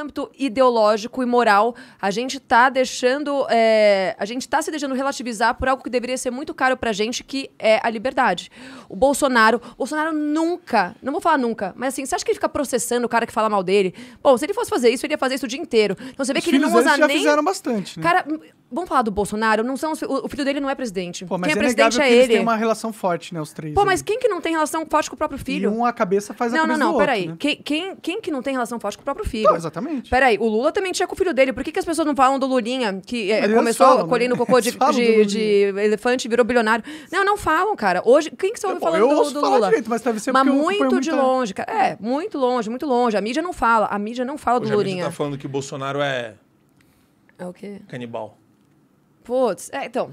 âmbito ideológico e moral, a gente está deixando. É, a gente está se deixando relativizar por algo que deveria ser muito caro pra gente, que é a liberdade. O Bolsonaro. Bolsonaro nunca, não vou falar nunca, mas assim, você acha que ele fica processando o cara que fala mal dele? Bom, se ele fosse fazer isso, ele ia fazer isso o dia inteiro. Então você vê os que ele não usa já nem. fizeram bastante. Né? Cara, vamos falar do Bolsonaro? Não são o filho dele não é presidente. Pô, quem é, é presidente é ele. Eles têm uma relação forte, né, os três. Pô, ali. mas quem que não tem relação forte com o próprio filho? E um a cabeça faz não, a cabeça Não, não, não, peraí. Né? Quem, quem, quem que não tem relação forte com o próprio filho? Não, exatamente. Exatamente. Peraí, o Lula também tinha com o filho dele. Por que, que as pessoas não falam do Lulinha, que é, começou falam, colhendo né? cocô de, de, de, elefante e virou bilionário? Não, não falam, cara. Hoje, quem que você ouve eu, falando eu do, do falar Lula? Direito, mas deve ser mas muito eu, de muita... longe, cara. É, muito longe, muito longe. A mídia não fala. A mídia não fala Hoje do Lulinha. A mídia tá falando que Bolsonaro é. É o quê? Canibal. Putz, é, então.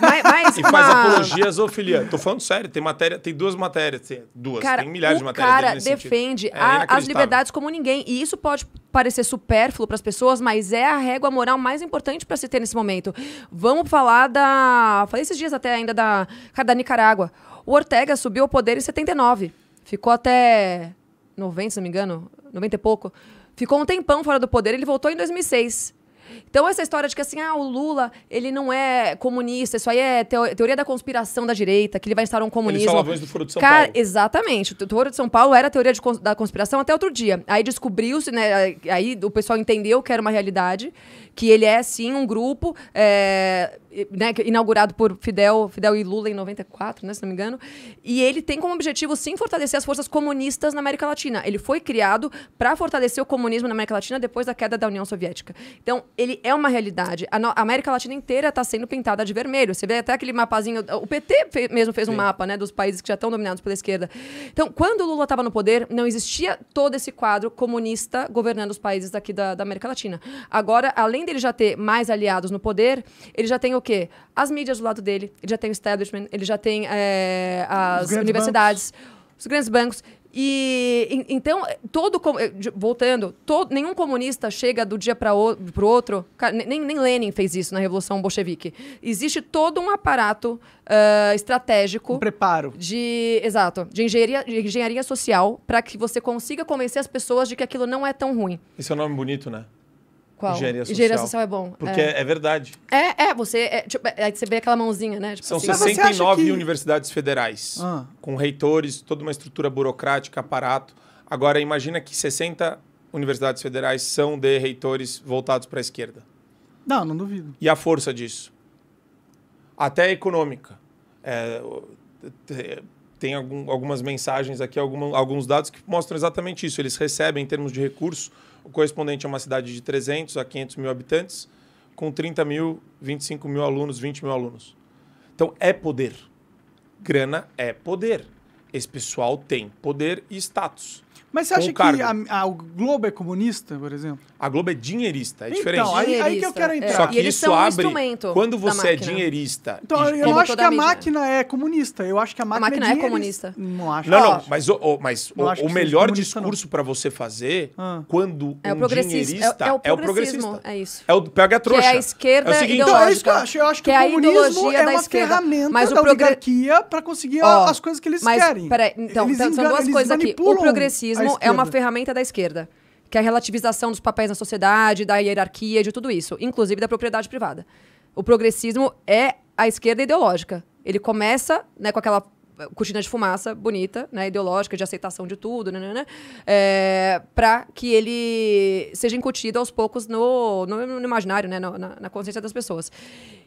Mas, mas e uma... faz apologia à Tô falando sério, tem matéria, tem duas matérias, tem duas, cara, tem milhares de matérias. O cara defende é a, as liberdades como ninguém. E isso pode parecer supérfluo para as pessoas, mas é a régua moral mais importante para se ter nesse momento. Vamos falar da. Falei esses dias até ainda da, da Nicarágua. O Ortega subiu ao poder em 79. Ficou até 90, se não me engano, 90 e pouco. Ficou um tempão fora do poder, ele voltou em 2006. Então, essa história de que assim, ah, o Lula, ele não é comunista, isso aí é teoria da conspiração da direita, que ele vai estar um comunismo. Eles do Foro de São Cara, Paulo. Exatamente. O Foro de São Paulo era teoria de, da conspiração até outro dia. Aí descobriu-se, né? Aí o pessoal entendeu que era uma realidade, que ele é sim um grupo é, né, inaugurado por Fidel, Fidel e Lula em 94, né, se não me engano. E ele tem como objetivo sim fortalecer as forças comunistas na América Latina. Ele foi criado para fortalecer o comunismo na América Latina depois da queda da União Soviética. Então, ele é uma realidade. A, no, a América Latina inteira está sendo pintada de vermelho. Você vê até aquele mapazinho. O PT fe, mesmo fez Sim. um mapa né, dos países que já estão dominados pela esquerda. Então, quando o Lula estava no poder, não existia todo esse quadro comunista governando os países daqui da, da América Latina. Agora, além dele já ter mais aliados no poder, ele já tem o quê? As mídias do lado dele, ele já tem o establishment, ele já tem é, as universidades. Bancos. Os grandes bancos e então, todo eh, voltando, todo, nenhum comunista chega do dia para o outro. Nem, nem Lenin fez isso na Revolução Bolchevique. Existe todo um aparato uh, estratégico. Um preparo. De, exato, de engenharia, de engenharia social para que você consiga convencer as pessoas de que aquilo não é tão ruim. Esse é um nome bonito, né? Qual? Engenharia social. Engenharia social é bom. Porque é, é verdade. É, é, você. É, tipo, é, aí você vê aquela mãozinha, né? Tipo São assim. 69 que... universidades federais, ah. com reitores, toda uma estrutura burocrática, aparato. Agora, imagina que 60 universidades federais são de reitores voltados para a esquerda. Não, não duvido. E a força disso? Até econômica. É, tem algum, algumas mensagens aqui, algum, alguns dados que mostram exatamente isso. Eles recebem, em termos de recurso, o correspondente a é uma cidade de 300 a 500 mil habitantes, com 30 mil, 25 mil alunos, 20 mil alunos. Então, é poder. Grana é poder. Esse pessoal tem poder e status. Mas você acha que a, a, o Globo é comunista, por exemplo? A Globo é dinheirista, é então, diferente. Então, aí, aí, que eu quero é. entrar. É. Só que isso abre quando você é dinheirista. Então, e... É eu acho que a, a máquina é comunista. Eu acho que a máquina, a máquina é, é, comunista. Não acho. Não, não, mas, oh, mas não o, o melhor discurso para você fazer ah. quando é um é dinheirista é, o, é o progressista. É isso. É o pega trouxa. Que é a esquerda é o seguinte, ideológica. Então, que eu acho. que, a o comunismo é uma ferramenta da oligarquia para conseguir as coisas que eles querem. Então, então, são duas coisas aqui. O progressista marxismo é uma ferramenta da esquerda, que é a relativização dos papéis na sociedade, da hierarquia, de tudo isso, inclusive da propriedade privada. O progressismo é a esquerda ideológica. Ele começa né, com aquela eh, cortina de fumaça bonita, né, ideológica, de aceitação de tudo, né, né, é, né, eh, para que ele seja incutido aos poucos no, no, no imaginário, né, no, na, na, consciência das pessoas.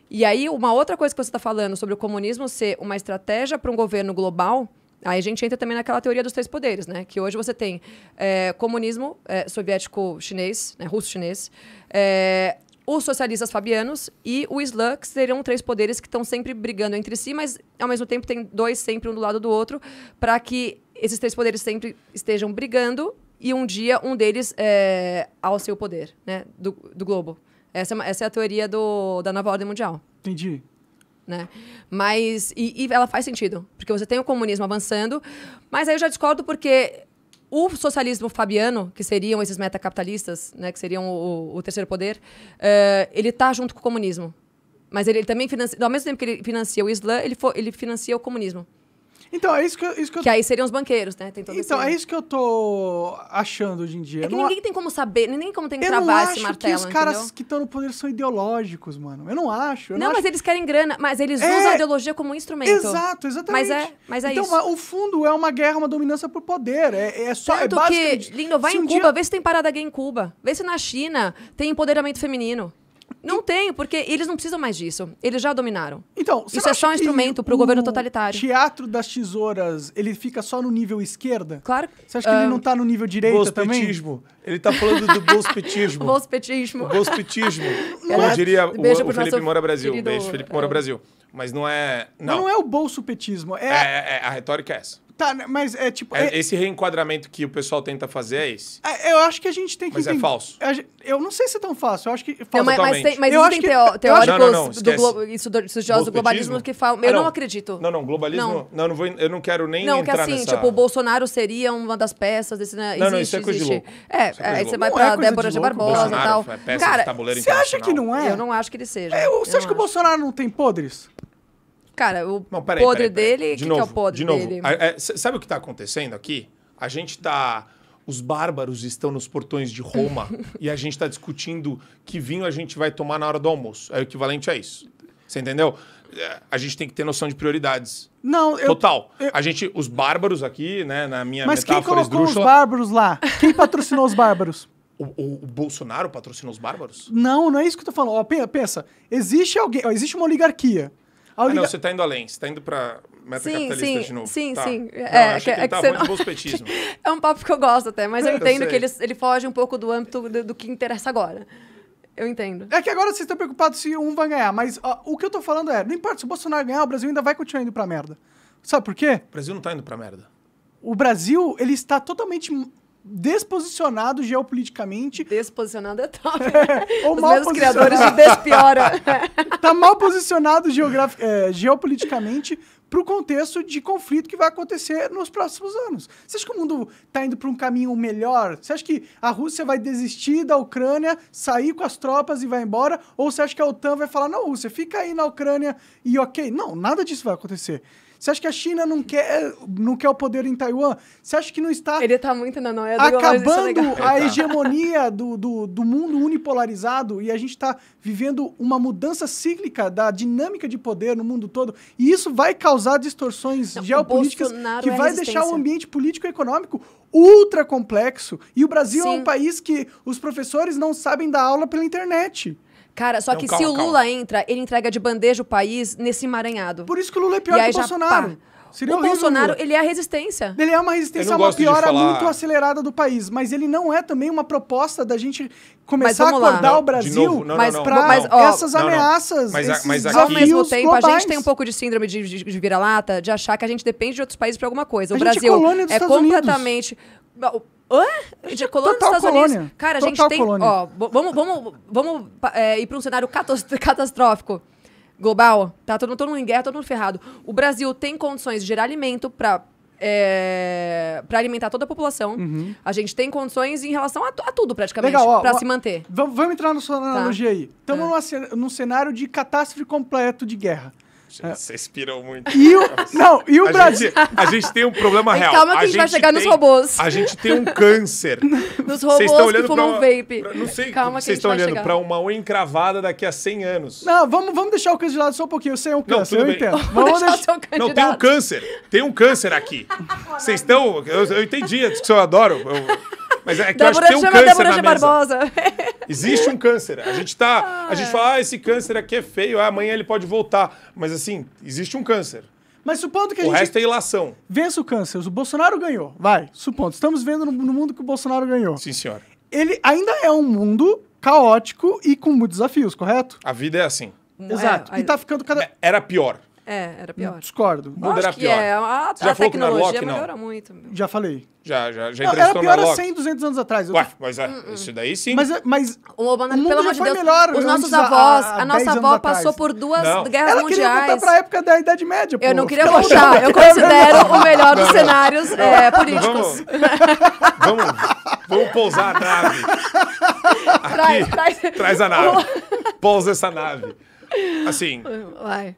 E aí, uma outra coisa que você está falando sobre o comunismo ser uma estratégia para um governo global Aí a gente entra também naquela teoria dos três poderes, né? Que hoje você tem é, comunismo é, eh, soviético-chinês, né? russo-chinês, é, eh, os socialistas fabianos e o Islã, que serão três poderes que estão sempre brigando entre si, mas ao mesmo tempo tem dois sempre um do lado do outro, para que esses três poderes sempre estejam brigando e um dia um deles é, ao seu poder, né? Do, do globo. Essa, é essa é a teoria do, da nova ordem mundial. Entendi né? Mas e, e ela faz sentido, porque você tem o comunismo avançando, mas aí eu já discordo porque o socialismo fabiano, que seriam esses metacapitalistas, né, que seriam o, o terceiro poder, uh, ele está junto com o comunismo. Mas ele, ele também financia, ao mesmo tempo que ele financia o Islã, ele, for, ele financia o comunismo. Então, é isso que, eu, isso que eu... aí seriam os banqueiros, né? então, esse... é isso que eu tô achando hoje em dia. É que não ninguém tem como saber, nem como tem que eu travar esse martelo, Eu acho que os caras entendeu? que estão no poder são ideológicos, mano. Eu não acho. Eu não, não acho... mas eles querem grana, mas eles é... usam a ideologia como um instrumento. Exato, exatamente. Mas é, mas é então, isso. Então, o fundo é uma guerra, uma dominância por poder. É, é só... É Tanto é que, lindo, vai em um Cuba, dia... vê se tem parada gay em Cuba. Vê se na China tem empoderamento feminino. Não tenho, porque eles não precisam mais disso. Eles já dominaram. Então, isso é só um instrumento para o governo totalitário. Teatro das tesouras, ele fica só no nível esquerda? Claro. Você acha que ele ah, não está no nível direita também? Ele está falando do bolspetismo. bolspetismo. Bolspetismo. Como é, diria o, o Felipe Moura Brasil. Querido, beijo, Felipe Moura é. Brasil. Mas não é. Não, não, é o bolsopetismo. É... É, é, é a retórica é essa. Tá, né, mas é tipo. É, é... Esse reenquadramento que o pessoal tenta fazer é esse. É, eu acho que a gente tem que. Mas é entender... é falso. Eu não sei se é tão fácil. Eu acho que. Não, mas, mas tem, mas eu existem que... teóricos não, não, não, do isso do, estudiosos do globalismo que falam. Ah, eu não. acredito. Não, não, globalismo. Não, não, vou, eu não quero nem. Não, que assim, nessa... tipo, o Bolsonaro seria uma das peças desse. Né? Não, existe, não, isso é coisa existe. de louco. É, aí você vai pra Débora de, de Barbosa e tal. É Cara, você acha que não é? Eu não acho que ele seja. É, você acha que o Bolsonaro não tem podres? cara, o Não, peraí, podre peraí, peraí. dele, de que, novo, que é o podre de novo. dele? É, é, sabe o que está acontecendo aqui? A gente está os bárbaros estão nos portões de Roma e a gente está discutindo que vinho a gente vai tomar na hora do almoço. É o equivalente a isso. Você entendeu? É, a gente tem que ter noção de prioridades. Não, eu. Total. Eu... A gente, os bárbaros aqui, né, na minha Mas metáfora quem colocou esdrúxula... os bárbaros lá? Quem patrocinou os bárbaros? O, o, o, Bolsonaro patrocinou os bárbaros? Não, não é isso que eu tô falando. Ó, pensa, existe alguém, ó, existe uma oligarquia. Oliga... Ah, ah, não, você está indo além, você está indo para meta sim, capitalista sim, de novo. Sim, tá. sim. Não, é, que, que é, é que tá é um papo que eu gosto até, mas eu entendo eu que ele, ele foge um pouco do âmbito do, do, que interessa agora. Eu entendo. É que agora vocês estão preocupados se um vai ganhar, mas ó, o que eu estou falando é, não importa se o Bolsonaro ganhar, o Brasil ainda vai continuar indo para merda. Sabe por quê? O Brasil não está indo para merda. O Brasil, ele está totalmente desposicionado geopoliticamente. Desposicionado é top. Né? Ou Os mal mesmos criadores de despiora. tá mal posicionado é, geopoliticamente para o contexto de conflito que vai acontecer nos próximos anos. Você acha que o mundo está indo para um caminho melhor? Você acha que a Rússia vai desistir da Ucrânia, sair com as tropas e vai embora? Ou você acha que a OTAN vai falar, não, Rússia, fica aí na Ucrânia e ok? Não, nada disso vai acontecer. Você acha que a China não quer, não quer o poder em Taiwan? Você acha que não está. Ele está muito na noia do é Acabando a hegemonia do, do, do mundo unipolarizado e a gente está vivendo uma mudança cíclica da dinâmica de poder no mundo todo. E isso vai causar distorções não, geopolíticas que é vai deixar o ambiente político e econômico ultra complexo. E o Brasil Sim. é um país que os professores não sabem dar aula pela internet. Cara, só que calma, se o Lula calma. entra, ele entrega de bandeja o país nesse emaranhado. Por isso que o Lula é pior e que o Bolsonaro. Seria o Bolsonaro, ele é a resistência. Ele é uma resistência uma piora falar... muito acelerada do país, mas ele não é também uma proposta da gente começar a acordar não, o Brasil para essas ameaças. Mas, ao mesmo tempo, globais. a gente tem um pouco de síndrome de, de, de vira-lata, de achar que a gente depende de outros países para alguma coisa. O a é Brasil é, é completamente. Unidos. Hã? De colônia Total dos Estados colônia. Unidos. Cara, a gente tem. Colônia. Ó, vamos vamos, vamos é, ir para um cenário catastrófico global. Tá todo, todo mundo em guerra, todo mundo ferrado. O Brasil tem condições de gerar alimento para é, para alimentar toda a população. Uhum. A gente tem condições em relação a, a tudo, praticamente, para se manter. Vamos, vamos entrar na sua tá. analogia tá. aí. Estamos é. num cenário de catástrofe completo de guerra. É. Você inspirou muito. E o, não, e o a Brasil. Gente, a gente tem um problema real. Calma que a gente vai chegar tem, nos robôs. A gente tem um câncer. Nos robôs estão olhando que fumam pra, vape. Pra, não sei, Calma vocês estão olhando para uma unha encravada daqui a 100 anos. Não, vamos, vamos deixar o câncer de lado só um pouquinho. Eu sei é um câncer, não, eu bem. entendo. Vamos deixar, deixar... O Não, tem um câncer. Tem um câncer aqui. Vocês estão... Eu, eu entendi a que eu adoro. Eu, mas é que Débora eu acho que tem um câncer Débora na Barbosa. Existe um câncer. A gente tá, ah, a gente é. fala, ah, esse câncer aqui é feio, ah, amanhã ele pode voltar. Mas assim, existe um câncer. Mas supondo que a o gente. O resto é ilação. Vença o câncer. O Bolsonaro ganhou. Vai, supondo. Estamos vendo no, no mundo que o Bolsonaro ganhou. Sim, senhora. Ele ainda é um mundo caótico e com muitos desafios, correto? A vida é assim. Exato. É, e tá ficando cada. Era pior. É, era pior. Discordo. Não era pior. É. A, já a tecnologia melhora muito. Já falei. Já, já, já entrevistou Era pior há 100, 200 anos atrás. Ué, mas é, uh hum, hum. -uh. isso daí sim. Mas, é, mas o, Obama, o mundo pelo já foi Deus, melhor. Os nossos avós, a, a nossa avó passou atrás. por duas não. guerras Ela mundiais. Ela queria voltar pra época da Idade Média, pô. Eu não queria voltar. Eu considero o melhor dos cenários é, políticos. Vamos, vamos, pousar a nave. Aqui, traz, traz. traz a nave. Pousa essa nave. Assim... Vai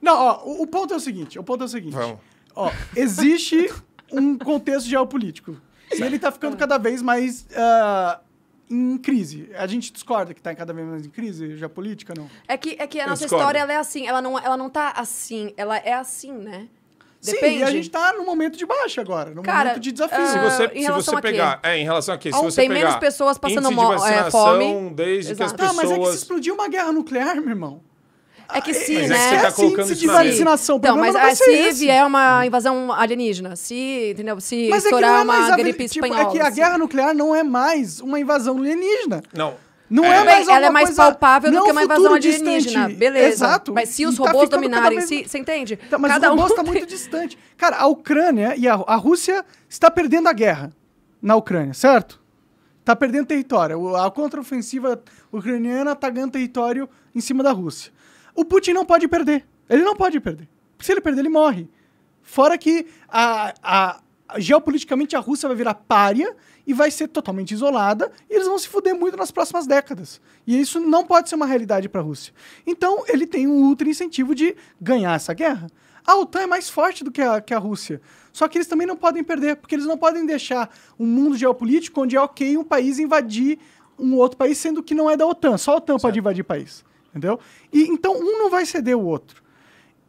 não, ó, o, o, ponto é o seguinte, o ponto é o seguinte. Vamos. Ó, existe um contexto geopolítico. E ele tá ficando cada vez mais uh, em crise. A gente discorda que tá cada vez mais em crise geopolítica, não? É que, é que a nossa história, ela é assim. Ela não, ela não tá assim, ela é assim, né? Depende. Sim, e a gente tá num momento de baixa agora, num Cara, momento de desafio. Ah, se você, se você pegar. É, em relação a quê? Se você tem pegar menos pessoas passando de é, fome. Desde Exato. que as pessoas. Ah, tá, mas é que se explodir uma guerra nuclear, meu irmão. É que ah, é, sim, mas né? É que né? você tá colocando se, se vacinação, então, mas não vai se esse. vier é uma invasão alienígena, se, entendeu? Se mas é estourar é uma gripe tipo, espanhola. É que a assim. guerra nuclear não é mais uma invasão alienígena. Não. Não é, é mais Ela é mais palpável do que uma invasão alienígena. Distante. Beleza. Exato. Mas se os tá robôs tá dominarem, se, você entende? Tá, mas cada os robôs um está muito distante. Cara, a Ucrânia e a, a Rússia está perdendo a guerra na Ucrânia, certo? Está perdendo território. A contraofensiva ucraniana está ganhando território em cima da Rússia. O Putin não pode perder. Ele não pode perder. se ele perder, ele morre. Fora que a, a, a geopoliticamente a Rússia vai virar pária e vai ser totalmente isolada e eles vão se fuder muito nas próximas décadas. E isso não pode ser uma realidade para a Rússia. Então ele tem um ultra incentivo de ganhar essa guerra. A OTAN é mais forte do que a, que a Rússia. Só que eles também não podem perder, porque eles não podem deixar um mundo geopolítico onde é ok um país invadir um outro país, sendo que não é da OTAN. Só a OTAN certo. pode invadir país. Entendeu? E, então, um não vai ceder o outro.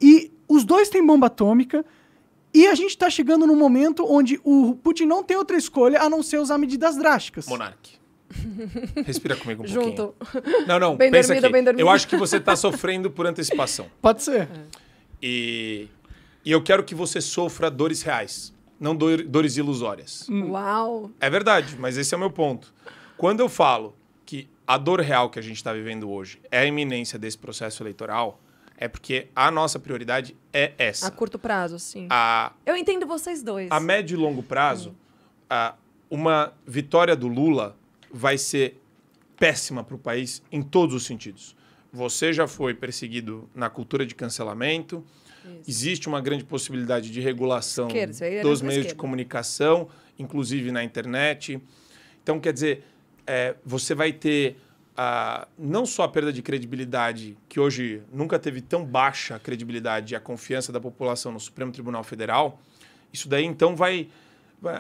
E os dois têm bomba atômica. E a gente está chegando num momento onde o Putin não tem outra escolha a não ser usar medidas drásticas. Monarque. Respira comigo um Junto. pouquinho. Não, não, bem pensa dormido, aqui. Eu acho que você está sofrendo por antecipação. Pode ser. É. E, e eu quero que você sofra dores reais, não dores ilusórias. Hum. Uau! É verdade, mas esse é o meu ponto. Quando eu falo a dor real que a gente está vivendo hoje é a iminência desse processo eleitoral, é porque a nossa prioridade é essa. A curto prazo, sim. A, Eu entendo vocês dois. A médio e longo prazo, a, uma vitória do Lula vai ser péssima para o país em todos os sentidos. Você já foi perseguido na cultura de cancelamento, Isso. existe uma grande possibilidade de regulação é dos meios esquerda. de comunicação, inclusive na internet. Então, quer dizer, é, você vai ter a não só a perda de credibilidade, que hoje nunca teve tão baixa a credibilidade e a confiança da população no Supremo Tribunal Federal, isso daí então vai.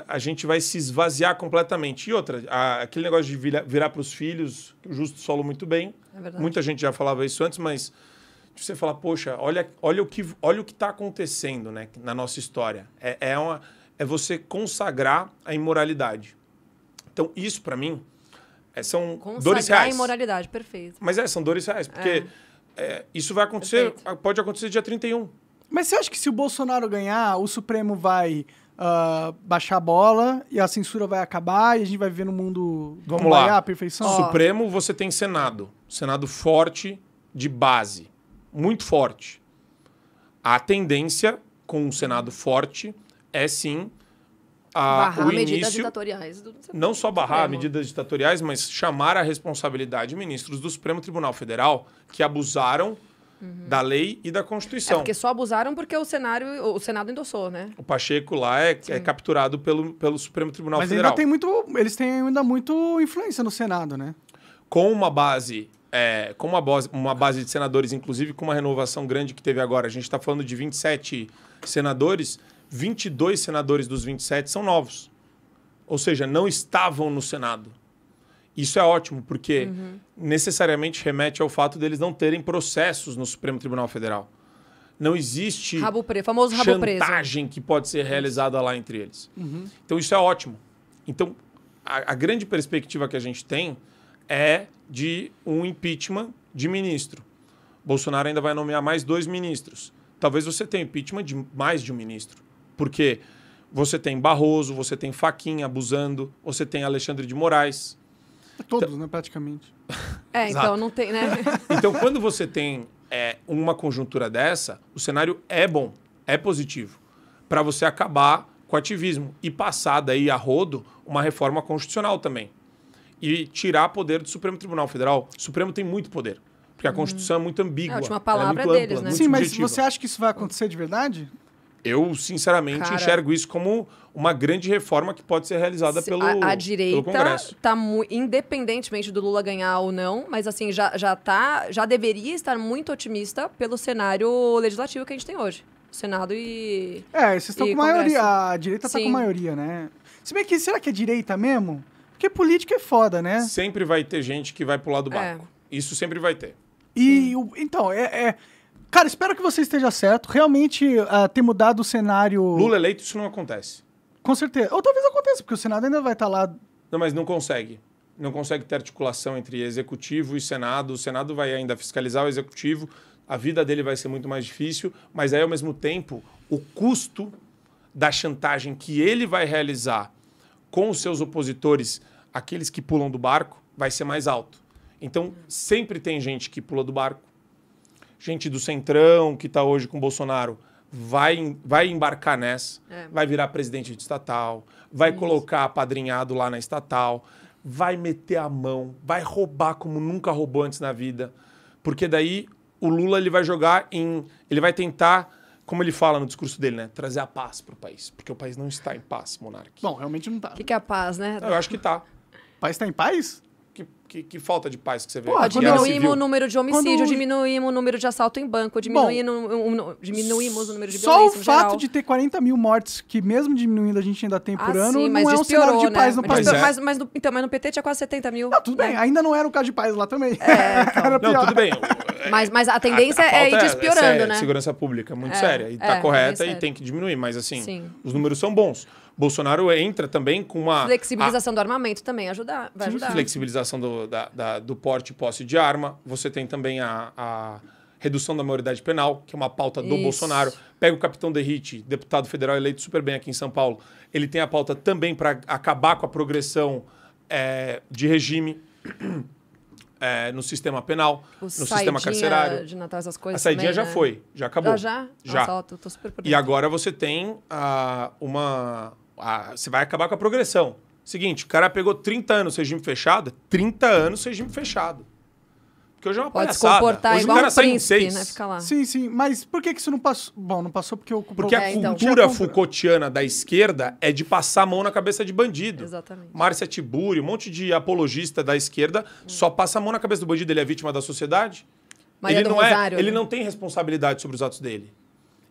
A gente vai se esvaziar completamente. E outra, a, aquele negócio de vira, virar para os filhos, o justo solo muito bem. É Muita gente já falava isso antes, mas você fala, poxa, olha, olha o que olha o que está acontecendo né, na nossa história. É, é, uma, é você consagrar a imoralidade. Então, isso para mim é, são Consagrar dores reais. imoralidade, perfeito. Mas é, são dores reais, porque é. é isso vai acontecer, perfeito. pode acontecer dia 31. Mas você acha que se o Bolsonaro ganhar, o Supremo vai uh, baixar a bola e a censura vai acabar e a gente vai viver no mundo Vamos lá. a perfeição? Oh. Supremo, você tem Senado. Senado forte, de base. Muito forte. A tendência com um Senado forte é sim a, barrar o início, medidas ditatoriais. Do... Não só barrar Supremo. medidas ditatoriais, mas chamar à responsabilidade ministros do Supremo Tribunal Federal que abusaram uhum. da lei e da Constituição. É porque só abusaram porque o cenário, o Senado endossou, né? O Pacheco lá é, é capturado pelo, pelo Supremo Tribunal mas Federal. Mas ainda tem muito, eles têm ainda muito influência no Senado, né? Com uma base é, com uma base, uma base de senadores, inclusive com uma renovação grande que teve agora, a gente está falando de 27 senadores, 22 senadores dos 27 são novos. Ou seja, não estavam no Senado. Isso é ótimo, porque uhum. necessariamente remete ao fato deles não terem processos no Supremo Tribunal Federal. Não existe rabo pre... famoso rabo chantagem preso. que pode ser realizada lá entre eles. Uhum. Então, isso é ótimo. Então, a, a grande perspectiva que a gente tem é de um impeachment de ministro. Bolsonaro ainda vai nomear mais dois ministros. Talvez você tenha impeachment de mais de um ministro. Porque você tem Barroso, você tem Faquinha abusando, você tem Alexandre de Moraes. Todos, então... né, praticamente. É, então não tem, né? então, quando você tem é, uma conjuntura dessa, o cenário é bom, é positivo, para você acabar com o ativismo e passar daí a rodo uma reforma constitucional também. E tirar poder do Supremo Tribunal Federal. O Supremo tem muito poder. Porque a uhum. Constituição hum. é muito ambígua. É, a última é palavra é deles, ampla, né? Sim, mas você acha que isso vai acontecer de verdade? Eu, sinceramente, Cara, enxergo isso como uma grande reforma que pode ser realizada pelo, a, a direita Congresso. Tá independentemente do Lula ganhar ou não, mas assim, já, já tá. Já deveria estar muito otimista pelo cenário legislativo que a gente tem hoje. Senado e. É, vocês estão com Congresso. maioria. A direita está com maioria, né? Se bem que será que é direita mesmo? Porque política é foda, né? Sempre vai ter gente que vai pro lado do é. barco. É. Isso sempre vai ter. E o, então, é, é Cara, espero que você esteja certo. Realmente, uh, ter mudado o cenário. Lula eleito, isso não acontece. Com certeza. Ou talvez aconteça, porque o Senado ainda vai estar tá lá. Não, mas não consegue. Não consegue ter articulação entre executivo e Senado. O Senado vai ainda fiscalizar o executivo. A vida dele vai ser muito mais difícil. Mas aí, ao mesmo tempo, o custo da chantagem que ele vai realizar com os seus opositores, aqueles que pulam do barco, vai ser mais alto. Então, sempre tem gente que pula do barco gente do Centrão, que está hoje com Bolsonaro, vai, vai embarcar nessa, é. vai virar presidente de estatal, vai Isso. colocar apadrinhado lá na estatal, vai meter a mão, vai roubar como nunca roubou antes na vida. Porque daí o Lula ele vai jogar em. Ele vai tentar como ele fala no discurso dele, né? Trazer a paz para o país. Porque o país não está em paz, Monarque. Bom, realmente não está. O que, que, é a paz, né? Eu acho que está. O país está em paz? que, que, que, falta de paz que você vê? Pô, diminuímos o número de homicídio, Quando... diminuímos o número de assalto em banco, diminuímos, Bom, diminuímos o número de violência Só o fato geral. de ter 40 mil mortes, que mesmo diminuindo a gente ainda tem por ah, ano, sim, não é um cenário de paz né? no país. Então, é. Mas, mas, no, então, mas no PT tinha quase 70 mil. Não, tudo né? bem, ainda não era um caso de paz lá também. É, então. não, tudo bem. mas, mas a tendência a, a é ir é despiorando, é, né? Segurança pública, muito é, séria, e está correta e tem que diminuir, mas assim, os números são bons. Bolsonaro entra também com uma. Flexibilização a... do armamento também ajudar, vai ajudar. Flexibilização do, da, da, do porte e posse de arma. Você tem também a, a redução da maioridade penal, que é uma pauta do Isso. Bolsonaro. Pega o capitão Derrite, deputado federal eleito super bem aqui em São Paulo. Ele tem a pauta também para acabar com a progressão é, de regime. É, no sistema penal, o no sistema carcerário. De essas coisas a saidinha também, já né? foi, já acabou. Já? Já. já. Nossa, tô, tô e agora você tem uh, uma, a, você vai acabar com a progressão. Seguinte, o cara pegou 30 anos regime fechado, 30 anos regime fechado. Porque hoje é uma Pode palhaçada. se comportar hoje igual o cara um sai príncipe, em seis. né? Fica lá. Sim, sim. Mas por que, que isso não passou? Bom, não passou porque o... Porque é, então, a cultura então. Foucaultiana da esquerda é de passar a mão na cabeça de bandido. Exatamente. Márcia Tiburi, um monte de apologista da esquerda hum. só passa a mão na cabeça do bandido. Ele é vítima da sociedade. Maria ele, não é, Rosário, é, né? ele não tem responsabilidade sobre os atos dele.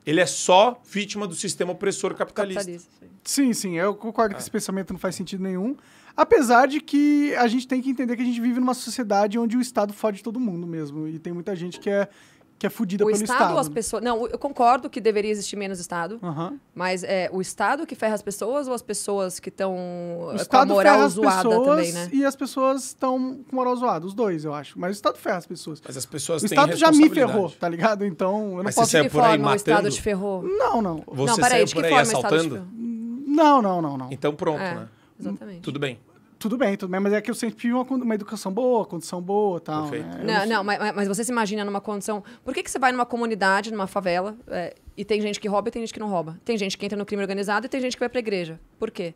Ele é só vítima do sistema opressor capitalista. capitalista sim. sim, sim, eu concordo é. que esse pensamento não faz sentido nenhum. Apesar de que a gente tem que entender que a gente vive numa sociedade onde o Estado fode todo mundo mesmo. E tem muita gente que é que é fudida o pelo Estado. O Estado, as pessoas. Não, eu concordo que deveria existir menos Estado, mas é o Estado que ferra as pessoas ou as pessoas que estão com a moral zoada também, né? E as pessoas estão com moral zoada, os dois, eu acho. Mas o Estado ferra as pessoas. Mas as pessoas O Estado já me ferrou, tá ligado? Então, eu não mas posso você de que por aí matando? O Estado te ferrou? Não, não. Você não, peraí, de que forma assaltando? o Estado te ferrou? Não, não, não, não. Então pronto, é, né? Exatamente. Tudo bem. Tudo bem, tudo bem, mas é que eu sempre tive uma, uma educação boa, condição boa tal. Né? Não, não, não mas, mas, você se imagina numa condição. Por que, que você vai numa comunidade, numa favela, é, e tem gente que rouba e tem gente que não rouba? Tem gente que entra no crime organizado e tem gente que vai pra igreja. Por quê?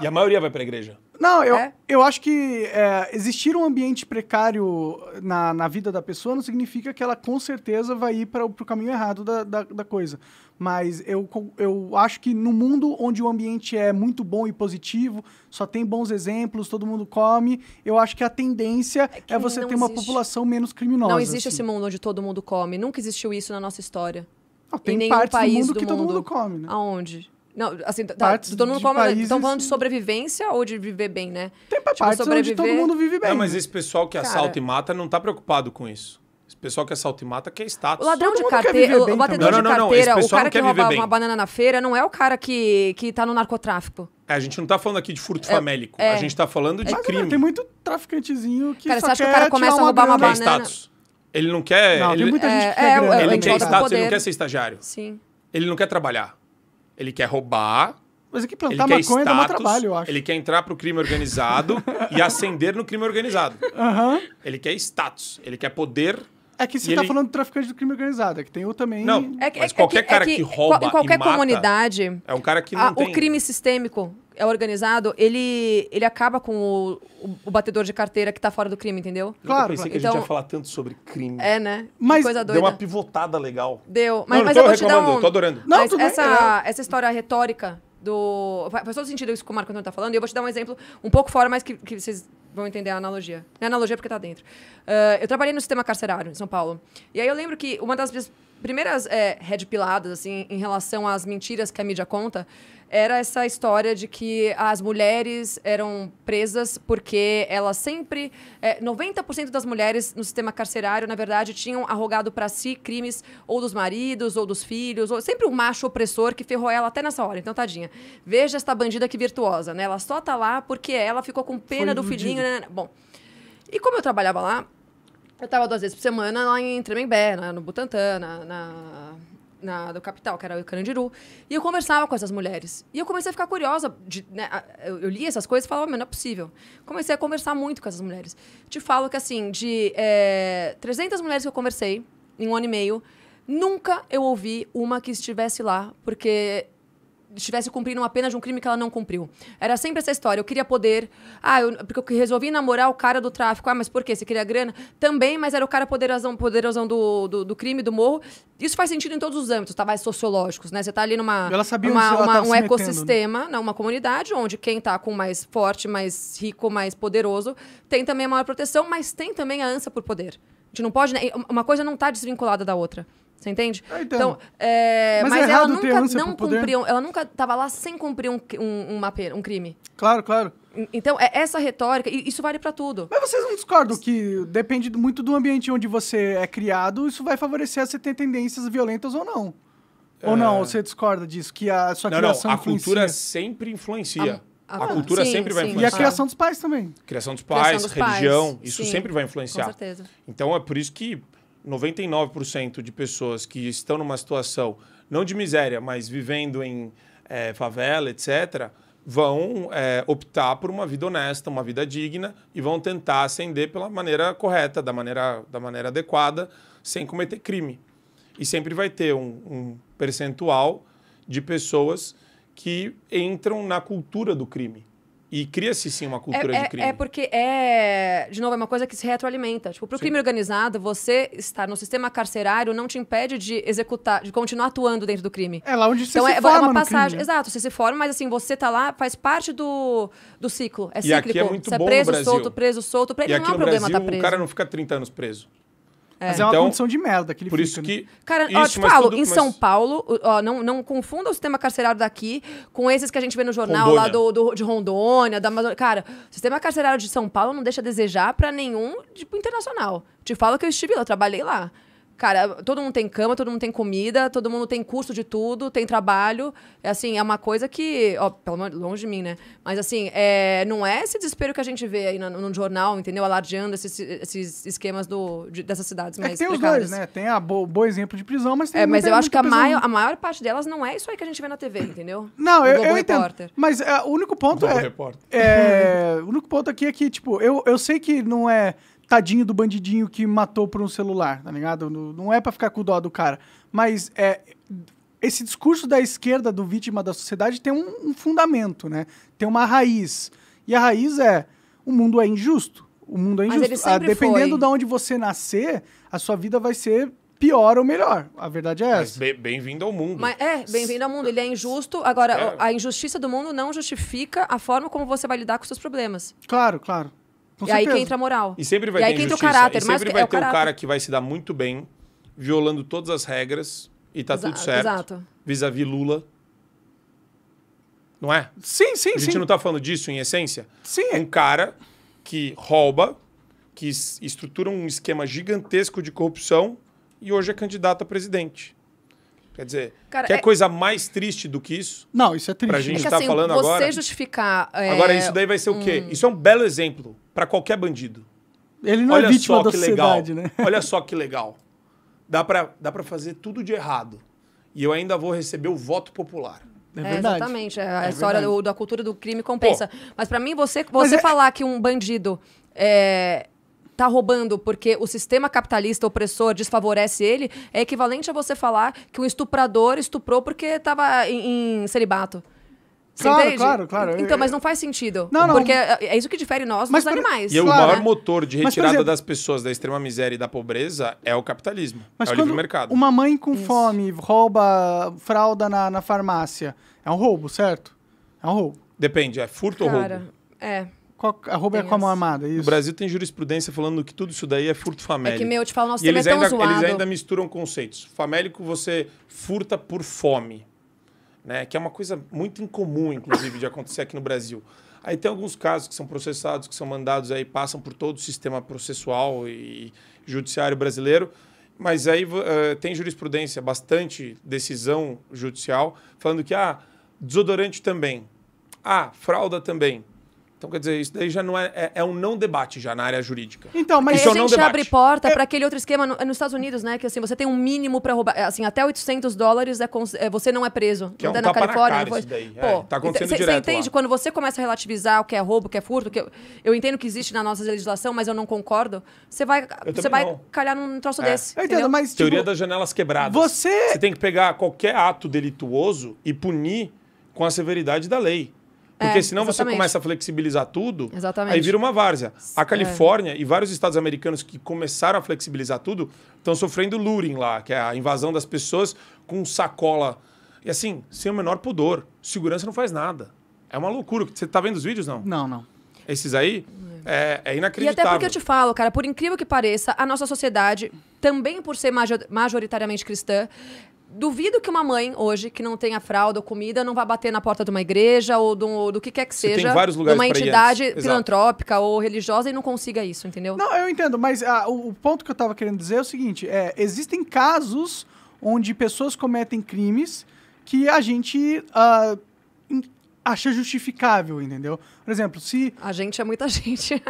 E a maioria vai para a igreja. Não, eu, é? eu acho que é, existir um ambiente precário na, na vida da pessoa não significa que ela com certeza vai ir para o caminho errado da, da, da, coisa. Mas eu, eu acho que no mundo onde o ambiente é muito bom e positivo, só tem bons exemplos, todo mundo come, eu acho que a tendência é, é você ter uma população menos criminosa. Não existe assim. esse mundo onde todo mundo come. Nunca existiu isso na nossa história. Não, tem em partes do mundo do que mundo. todo mundo come, né? Aonde? Não, assim, tá, todo mundo como. Países... Estão falando de sobrevivência ou de viver bem, né? Tem parte tipo, partes sobreviver... onde todo mundo vive bem. É, mas esse pessoal que Cara... assalta e mata não tá preocupado com isso. Esse pessoal que assalta e mata quer status. O ladrão todo de carteira, o, o batedor não, não, de carteira, não, o cara que rouba uma banana na feira não é o cara que, que tá no narcotráfico. É, a gente não tá falando aqui de furto é, famélico. É, a gente tá falando de mas, crime. Não, tem muito traficantezinho que Cara, só você acha que o cara começa a roubar uma, uma banana... status. Ele não quer... Não, ele, tem muita gente é, que quer é, Ele, ele quer status, ele não quer ser estagiário. Sim. Ele não quer trabalhar ele quer roubar. Mas é que plantar ele maconha quer status, dá trabalho, eu acho. Ele quer entrar pro crime organizado e ascender no crime organizado. Uhum. Ele quer status, ele quer poder é que você e tá ele... falando do traficante do crime organizado, é que tem o também. Não, é que, mas é qualquer que, é cara é que, que, rouba. Em qualquer mata, comunidade. É um cara que não a, tem... O crime sistêmico é organizado, ele, ele acaba com o, o, o, batedor de carteira que tá fora do crime, entendeu? Claro. Eu pensei que então, a gente ia então- falar tanto sobre crime. É, né? Mas deu uma pivotada legal. Deu. Mas, não, mas não tô eu reclamando, um... tô adorando. Não, mas essa, essa história retórica do... Faz todo sentido isso que o Marco Antônio tá falando. E eu vou te dar um exemplo um pouco fora, mas que, que vocês vão entender a analogia. Não é analogia porque está dentro. Uh, eu trabalhei no sistema carcerário em São Paulo. E aí eu lembro que uma das minhas primeiras é, red piladas, assim, em relação às mentiras que a mídia conta, era essa história de que as mulheres eram presas porque elas sempre. É, 90% das mulheres no sistema carcerário, na verdade, tinham arrogado para si crimes ou dos maridos ou dos filhos, ou sempre um macho opressor que ferrou ela até nessa hora. Então, tadinha. Veja esta bandida que virtuosa, né? Ela só tá lá porque ela ficou com pena Foi do filhinho. Né, né, né? Bom. E como eu trabalhava lá, eu estava duas vezes por semana lá em Tremembé, no Butantã, na, na, na, do capital, que era o Carandiru. E eu conversava com essas mulheres. E eu comecei a ficar curiosa. De, né, eu, eu, li essas coisas e falava, mas não é possível. Comecei a conversar muito com essas mulheres. Te falo que, assim, de é, eh, 300 mulheres que eu conversei em um ano e meio, nunca eu ouvi uma que estivesse lá, porque estivesse cumprindo uma pena de um crime que ela não cumpriu. Era sempre essa história. Eu queria poder. Ah, eu, porque eu resolvi namorar o cara do tráfico. Ah, mas por quê? Você queria grana? Também, mas era o cara poderosão, poderosão do, do, do crime, do morro. Isso faz sentido em todos os âmbitos, tá? Mais sociológicos, né? Você tá ali numa. Ela sabia uma, onde uma, um ecossistema, metendo, né? uma comunidade, onde quem tá com mais forte, mais rico, mais poderoso, tem também a maior proteção, mas tem também a ânsia por poder. A gente não pode. Né? Uma coisa não tá desvinculada da outra. Você entende? É, então. então, é, mas, é mas é ela nunca não cumpriu, ela nunca estava lá sem cumprir um, um, uma, um crime. Claro, claro. Então, é essa retórica, e isso vale para tudo. Mas vocês não discordam que depende muito do ambiente onde você é criado, isso vai favorecer você ter tendências violentas ou não. É... Ou não, você discorda disso? Que a sua não, criação. Não, a cultura sempre influencia. A, a, a cultura sim, sempre sim, vai influenciar. E a criação dos pais também. Criação dos pais, criação dos religião, pais, isso sim, sempre vai influenciar. Com certeza. Então é por isso que 99% de pessoas que estão numa situação, não de miséria, mas vivendo em é, favela, etc., vão é, optar por uma vida honesta, uma vida digna e vão tentar ascender pela maneira correta, da maneira, da maneira adequada, sem cometer crime. E sempre vai ter um, um percentual de pessoas que entram na cultura do crime. E cria-se sim uma cultura é, de é, crime. É, é porque é, de novo, é uma coisa que se retroalimenta. Tipo, para o crime organizado, você estar no sistema carcerário não te impede de executar, de continuar atuando dentro do crime. É lá onde você então, se é, forma. É uma passagem. Crime, Exato, você se forma, mas assim, você tá lá, faz parte do, do ciclo. É cíclico. aqui é muito você é bom é preso, solto, preso, solto. e não é um problema tá Brasil, tá preso. O cara não fica 30 anos preso. É. Mas é uma então, condição de merda que ele Por fica, isso né? que. Cara, isso, ó, te falo, em mas... São Paulo, ó, não, não confunda o sistema carcerário daqui com esses que a gente vê no jornal Rondônia. lá do, do, de Rondônia, da Amazônia. Cara, o sistema carcerário de São Paulo não deixa a desejar para nenhum tipo internacional. Te falo que eu estive lá, eu trabalhei lá. Cara, todo mundo tem cama, todo mundo tem comida, todo mundo tem custo de tudo, tem trabalho. É assim, é uma coisa que, ó, pelo menos longe de mim, né? Mas assim, é, não é esse desespero que a gente vê aí no, no jornal, entendeu? Alardeando esses, esses esquemas do, de, dessas cidades é mais é tem os dois, né? Tem a bo, bom exemplo de prisão, mas tem É, mas eu acho que a maior, a maior parte delas não é isso aí que a gente vê na TV, entendeu? Não, eu, eu entendo. Mas é, o único ponto Globo é, é o único ponto aqui é que, tipo, eu, eu sei que não é tadinho do bandidinho que matou por um celular, tá ligado? Não é para ficar com dó do cara. Mas é, esse discurso da esquerda do vítima da sociedade tem um, um, fundamento, né? Tem uma raiz. E a raiz é o mundo é injusto. O mundo é injusto. Ah, dependendo foi. de onde você nascer, a sua vida vai ser pior ou melhor. A verdade é essa. Bem-vindo ao mundo. Mas, é, bem-vindo ao mundo. Ele é injusto. Agora, é. a injustiça do mundo não justifica a forma como você vai lidar com os seus problemas. Claro, claro. Com e aí que entra a moral. E sempre vai e ter aí que entra o caráter. E sempre é vai ter o um cara que vai se dar muito bem, violando todas as regras, e tá tudo certo. Vis-à-vis -vis Lula. Não é? Sim, sim, sim. A gente sim. não tá falando disso em essência? Sim. É. Um cara que rouba, que estrutura um esquema gigantesco de corrupção e hoje é candidato a presidente. Quer dizer, Cara, quer é... coisa mais triste do que isso? Não, isso é triste. Pra gente é estar tá assim, falando você agora. Você justificar. É... Agora, isso daí vai ser o quê? Hum. Isso é um belo exemplo para qualquer bandido. Ele não é Olha é vítima só da que legal. né? Olha só que legal. Dá para dá pra fazer tudo de errado. E eu ainda vou receber o voto popular. É, é verdade. É, exatamente. A é história do, da cultura do crime compensa. Pô, Mas para mim, você, você falar que um bandido é, tá roubando porque o sistema capitalista opressor desfavorece ele, é equivalente a você falar que um estuprador estuprou porque tava em, em celibato. Você claro, entende? claro, claro. Então, mas não faz sentido. Não, não. Porque é, é isso que difere nós mas dos por... animais. E claro, o maior né? motor de retirada exemplo... das pessoas da extrema miséria e da pobreza é o capitalismo. Mas é o livre mercado. Uma mãe com isso. fome rouba fralda na, na farmácia. É um roubo, certo? É um roubo. Depende, é furto Cara, ou roubo? É arroba é como amada, é isso. O Brasil tem jurisprudência falando que tudo isso daí é furto famélico. É que, meu, eu te falo, nosso e eles é ainda, zoado. Eles ainda misturam conceitos. Famélico você furta por fome, né? Que é uma coisa muito incomum, inclusive, de acontecer aqui no Brasil. Aí tem alguns casos que são processados, que são mandados aí, passam por todo o sistema processual e judiciário brasileiro. Mas aí uh, tem jurisprudência, bastante decisão judicial, falando que, ah, desodorante também. Ah, fralda também então, quer dizer, isso daí já não é, é, é, um não debate já na área jurídica. Então, mas isso é a gente é abre porta para aquele outro esquema no, é, nos Estados Unidos, né? Que assim, você tem um mínimo para roubar, é, assim, até 800 dólares é você não é preso. Que é um na Califórnia. Na cara, daí. Pô, tá então, acontecendo cê, direto. Você entende? Lá. Quando você começa a relativizar o que é roubo, o que é furto, que eu, eu entendo que existe na nossa legislação, mas eu não concordo, você vai, você vai calhar num troço desse. Eu entendo, mas, tipo, Teoria das janelas quebradas. Você... você tem que pegar qualquer ato delituoso e punir com a severidade da lei. Porque é, senão exatamente. você começa a flexibilizar tudo, exatamente. aí vira uma várzea. A é. Califórnia é. e vários estados americanos que começaram a flexibilizar tudo estão sofrendo luring lá, que é a invasão das pessoas com sacola. E assim, sem o menor pudor. Segurança não faz nada. É uma loucura. Você tá vendo os vídeos, não? Não, não. Esses aí? É, é, inacreditável. E até porque eu te falo, cara, por incrível que pareça, a nossa sociedade, também por ser majoritariamente cristã, duvido que uma mãe hoje que não tenha fralda ou comida não vá bater na porta de uma igreja ou do, do que quer que seja, Você tem vários lugares de uma entidade filantrópica ou religiosa e não consiga isso, entendeu? Não, eu entendo, mas ah, o, o, ponto que eu estava querendo dizer é o seguinte: é, existem casos onde pessoas cometem crimes que a gente ah, acha justificável, entendeu? Por exemplo, se. A gente é muita gente.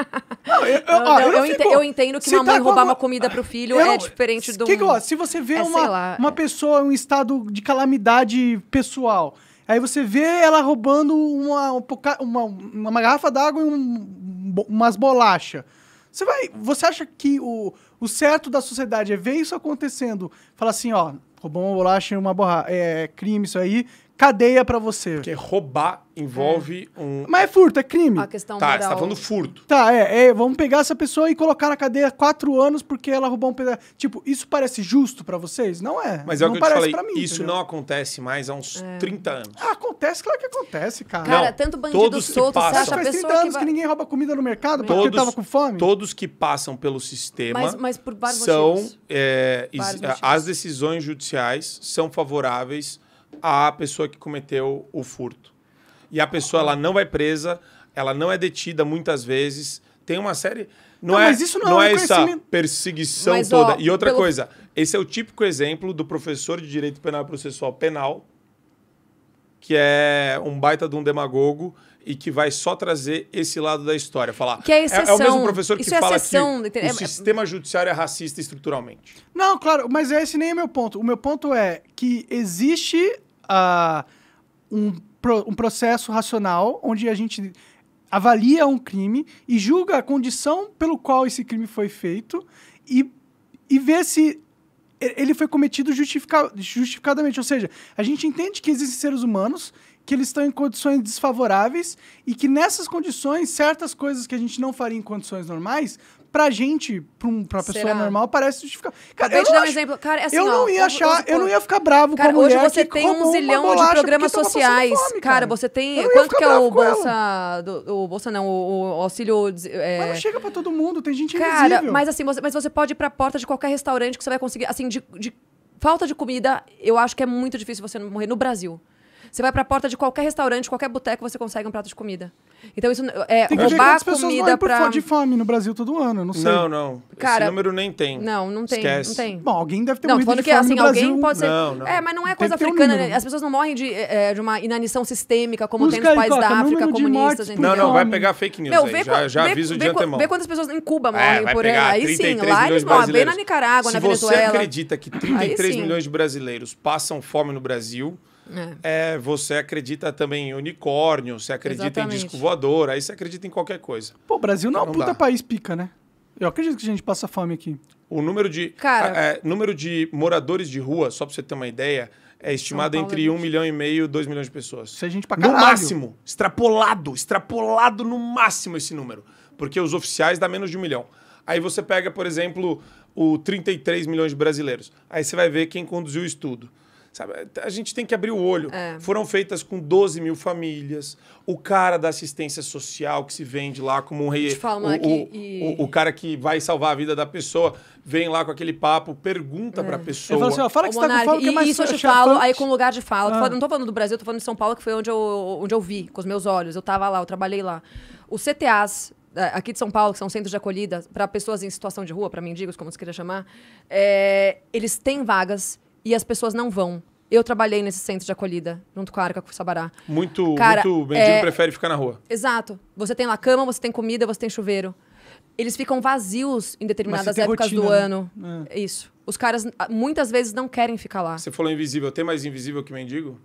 Não, eu, eu, ó, eu, não eu, entendo que se uma tá mãe tá roubar uma... uma comida pro filho é diferente do. Que que, se você vê é, uma, lá, é. uma é... pessoa em um estado de calamidade pessoal. Aí você vê ela roubando uma, uma, uma garrafa d'água e um, umas bolachas. Você vai. Você acha que o, o certo da sociedade é ver isso acontecendo? Falar assim, ó, roubou uma bolacha e uma borracha. É crime isso aí, cadeia para você. Porque roubar envolve é. um. Mas é furto, é crime. A questão tá, moral. você tá falando furto. Tá, é, é, Vamos pegar essa pessoa e colocar na cadeia quatro anos porque ela roubou um pedaço. Tipo, isso parece justo para vocês? Não é. Mas é o que eu te falei. Mim, isso entendeu? não acontece mais há uns é. 30 anos. Ah, acontece, claro que acontece, cara. Cara, não, tanto bandido todos solto, você acha faz 30 anos que, vai... que, ninguém rouba comida no mercado todos, porque tava com fome? Todos que passam pelo sistema. Mas, mas por vários são, motivos. É, vários as motivos. decisões judiciais são favoráveis a pessoa que cometeu o furto. E a pessoa ela não vai é presa, ela não é detida muitas vezes. Tem uma série. Não, não é, mas isso não, é não é essa perseguição mas, toda. Ó, e outra pelo... coisa, esse é o típico exemplo do professor de direito penal processual penal que é um baita de um demagogo e que vai só trazer esse lado da história. Falar. Que é, exceção. é, é o mesmo professor que Isso é fala é que é- o sistema judiciário é racista estruturalmente. Não, claro, mas esse nem é meu ponto. O meu ponto é que existe uh, um, pro, um processo racional onde a gente avalia um crime e julga a condição pelo qual esse crime foi feito e, e vê se ele foi cometido justifica justificadamente. Ou seja, a gente entende que existem seres humanos que eles estão em condições desfavoráveis e que nessas condições, certas coisas que a gente não faria em condições normais pra gente, pra, um, pra pessoa Será? normal, parece justificar. Cara, Acabei eu te dar um exemplo. Cara, é assim, eu ó, não ia hoje, achar, eu não ia ficar bravo cara, com a mulher Hoje você tem um zilhão de programas sociais. Fome, cara. cara. você tem. Quanto que é o Bolsa. Do, o Bolsa não, o, o auxílio. É... Mas não chega pra todo mundo, tem gente cara, invisível. Cara, mas assim, você, mas você pode ir pra porta de qualquer restaurante que você vai conseguir. Assim, de, de falta de comida, eu acho que é muito difícil você morrer no Brasil. Você vai para a porta de qualquer restaurante, qualquer boteco, você consegue um prato de comida. Então isso é tem roubar que comida para por de fome no Brasil todo ano, não sei. Não, não. Cara, Esse número nem tem. Não, não tem, Esquece. não tem. Bom, alguém deve ter não, morrido de que, fome assim, no alguém Brasil. pode ser. Não, não. É, mas não é coisa africana, um né? as pessoas não morrem de, é, é, de uma inanição sistêmica como Busca tem nos países da África comunistas, Não, não, vai pegar fake news Meu, aí, vê, já, já vê, aviso vê, de antemão. Vê quantas pessoas em Cuba é, morrem é, por ano. Aí sim, lá eles morrem bem na Nicarágua, na Venezuela. Se você acredita que 33 milhões de brasileiros passam fome no Brasil, é. é. você acredita também em unicórnio, você acredita Exatamente. em disco voador, aí você acredita em qualquer coisa. Pô, o Brasil não é um puta dá. país pica, né? Eu acredito que a gente passa fome aqui. O número de, Cara, a, é, número de moradores de rua, só pra você ter uma ideia, é estimado entre 1 é um milhão e meio e 2 milhões de pessoas. Isso é gente pra caralho. No máximo, extrapolado, extrapolado no máximo esse número. Porque os oficiais dá menos de um milhão. Aí você pega, por exemplo, o 33 milhões de brasileiros. Aí você vai ver quem conduziu o estudo. Sabe, a gente tem que abrir o olho. É. Foram feitas com 12 mil famílias. O cara da assistência social que se vende lá como um rei. O, e... o, o, cara que vai salvar a vida da pessoa vem lá com aquele papo, pergunta é. pra pessoa. Assim, ó, fala o que você tá com Isso eu te falo, aí com lugar de fala. Ah. não tô falando do Brasil, tô falando de São Paulo, que foi onde eu, onde eu vi, com os meus olhos. Eu tava lá, eu trabalhei lá. Os CTAs é, aqui de São Paulo, que são centros de acolhida para pessoas em situação de rua, para mendigos, como se queria chamar, é, eles têm vagas e as pessoas não vão. Eu trabalhei nesse centro de acolhida, junto com a Arca com o Sabará. Muito, Cara, muito mendigo é... prefere ficar na rua. Exato. Você tem lá cama, você tem comida, você tem chuveiro. Eles ficam vazios em determinadas épocas rotina, do né? ano. É. Isso. Os caras ah, muitas vezes não querem ficar lá. Você falou invisível. Tem mais invisível que mendigo?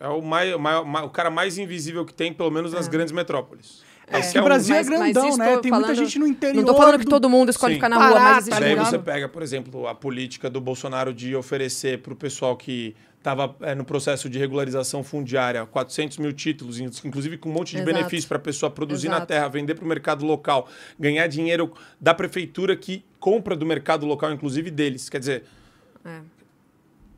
É o, mai, o, o cara mais invisível que tem, pelo menos nas é. grandes metrópoles. É. é, é que o Brasil é mas, é grandão, né? Tem muita gente no interior. Não tô falando que todo mundo é escolhe sim, ficar na rua, mas existe. aí você pega, por exemplo, a política do Bolsonaro de oferecer para o pessoal que estava é, eh, no processo de regularização fundiária, 400 mil títulos, inclusive com um monte de Exato. benefício para a pessoa produzir Exato. na terra, vender para o mercado local, ganhar dinheiro da prefeitura que compra do mercado local, inclusive deles. Quer dizer, é.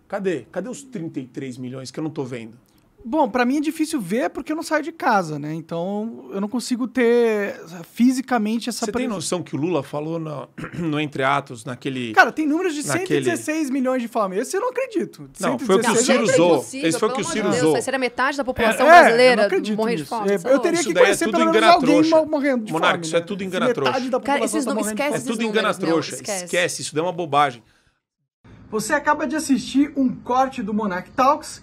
cadê? Cadê os 33 milhões que eu não estou vendo? Bom, para mim é difícil ver porque eu não saio de casa, né? Então eu não consigo ter fisicamente essa Você tem noção que o Lula falou no, no Entre Atos, naquele. Cara, tem números de naquele... 116 milhões de famílias eu não acredito. Não, foi o que o Ciro usou. Esse foi o que o Ciro usou. Isso era metade da é, população é, brasileira é, morrer de fome. É, eu teria que é conhecer é pelo menos alguém morrendo de Monarca, fome. isso é né? Tá é tudo engana-trouxa. Cara, esses tá não esquece. É tudo engana-trouxa. Esquece. isso daí é uma bobagem. Você acaba de assistir um corte do Monarch Talks